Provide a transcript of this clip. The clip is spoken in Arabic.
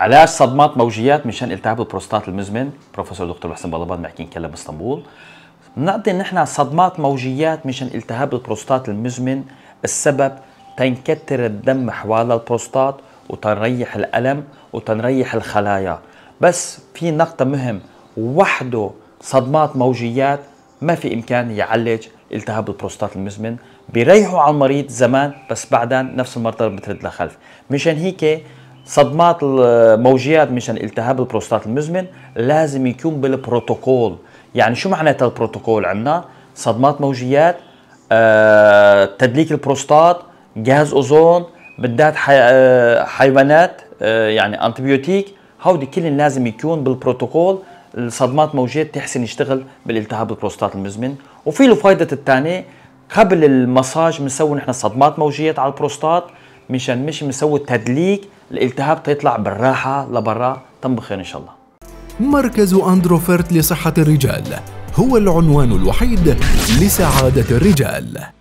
علاج صدمات موجيات مشان التهاب البروستات المزمن بروفيسور دكتور محسن بلبان محكي كلام باسطنبول بنعطي نحن صدمات موجيات مشان التهاب البروستات المزمن السبب تنكتر الدم حوالى البروستات وتنريح الألم وتنريح الخلايا بس في نقطة مهم وحده صدمات موجيات ما في إمكان يعالج التهاب البروستات المزمن بيريحوا على المريض زمان بس بعدين نفس المرضى بترد لخلف مشان هيك صدمات الموجيات مشان التهاب البروستات المزمن لازم يكون بالبروتوكول يعني شو معناتها البروتوكول عندنا صدمات موجيات آه، تدليك البروستات جهاز اوزون بدات حي... آه، حيوانات آه، يعني انتبيوتيك هودي كل لازم يكون بالبروتوكول الصدمات موجيات تحسن يشتغل بالالتهاب البروستات المزمن وفي له فائده الثانيه قبل المساج بنسوي نحن صدمات موجيات على البروستات مشان مش مسوي تدليك الالتهاب تطلع بالراحه لبرا بخير ان شاء الله مركز اندروفيرت لصحه الرجال هو العنوان الوحيد لسعاده الرجال